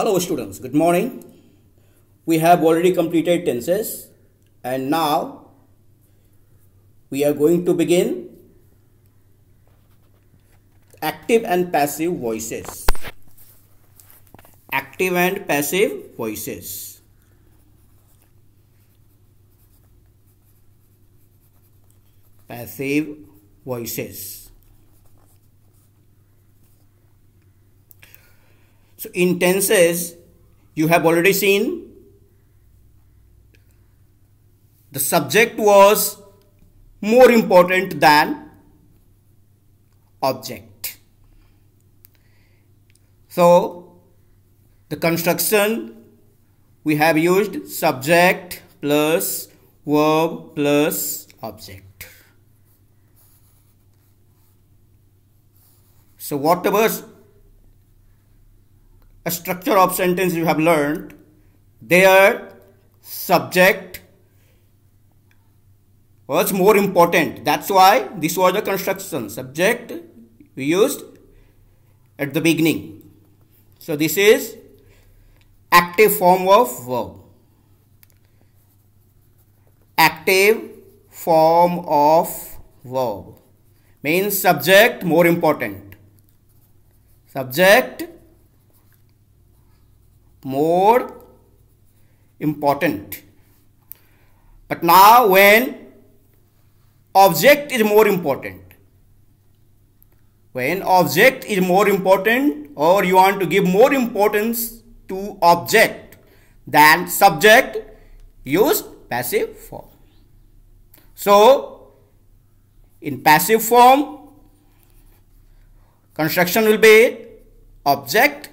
Hello students, good morning. We have already completed tenses and now we are going to begin active and passive voices. Active and passive voices. Passive voices. So in tenses, you have already seen the subject was more important than object. So the construction we have used subject plus verb plus object. So whatever structure of sentence you have learned their subject was more important that's why this was the construction subject we used at the beginning so this is active form of verb active form of verb means subject more important subject more important. But now when object is more important, when object is more important or you want to give more importance to object than subject, use passive form. So, in passive form, construction will be object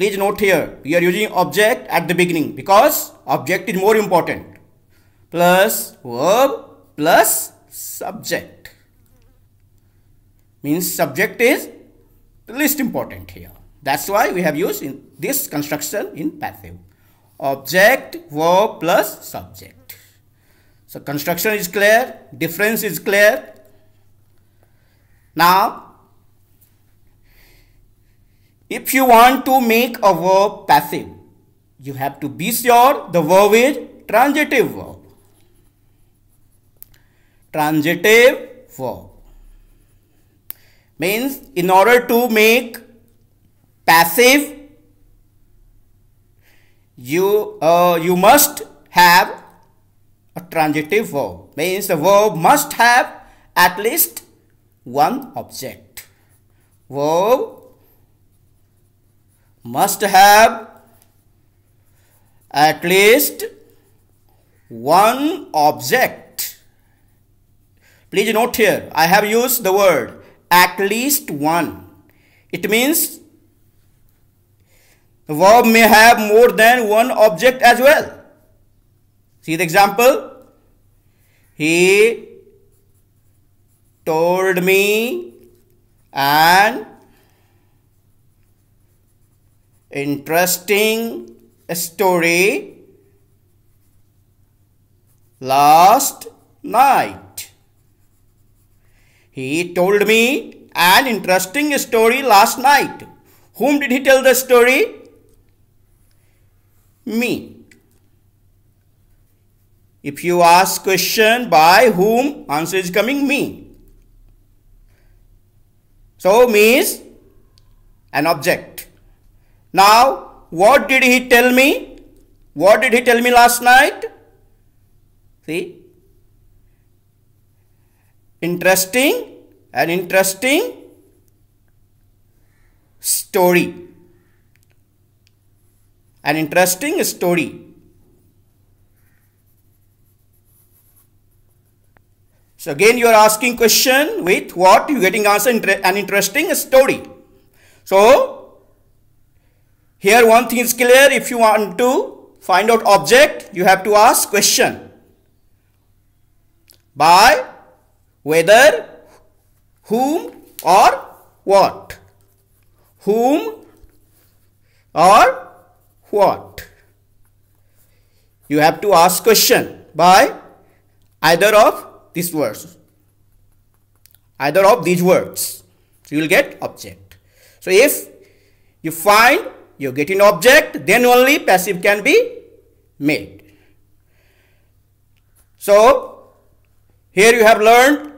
Please note here, we are using object at the beginning because object is more important. Plus verb plus subject. Means subject is least important here. That's why we have used in this construction in passive. Object, verb plus subject. So construction is clear, difference is clear. Now if you want to make a verb passive, you have to be sure the verb is transitive verb. Transitive verb means in order to make passive, you uh, you must have a transitive verb. Means the verb must have at least one object. Verb must have at least one object. Please note here, I have used the word at least one. It means the verb may have more than one object as well. See the example? He told me and interesting story last night. He told me an interesting story last night. Whom did he tell the story? Me. If you ask question by whom, answer is coming me. So means an object. Now, what did he tell me? What did he tell me last night? See? Interesting, an interesting story. An interesting story. So again you are asking question with what you getting answer an interesting story. So here one thing is clear, if you want to find out object, you have to ask question by whether, whom or what. Whom or what. You have to ask question by either of these words. Either of these words. So you will get object. So if you find you get an object, then only passive can be made. So, here you have learned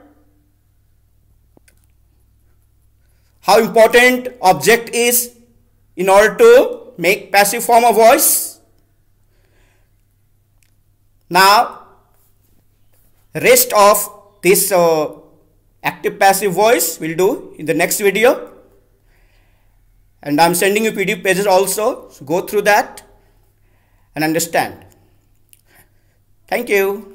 how important object is in order to make passive form of voice. Now, rest of this uh, active passive voice we'll do in the next video and I'm sending you PDF pages also. So go through that and understand. Thank you.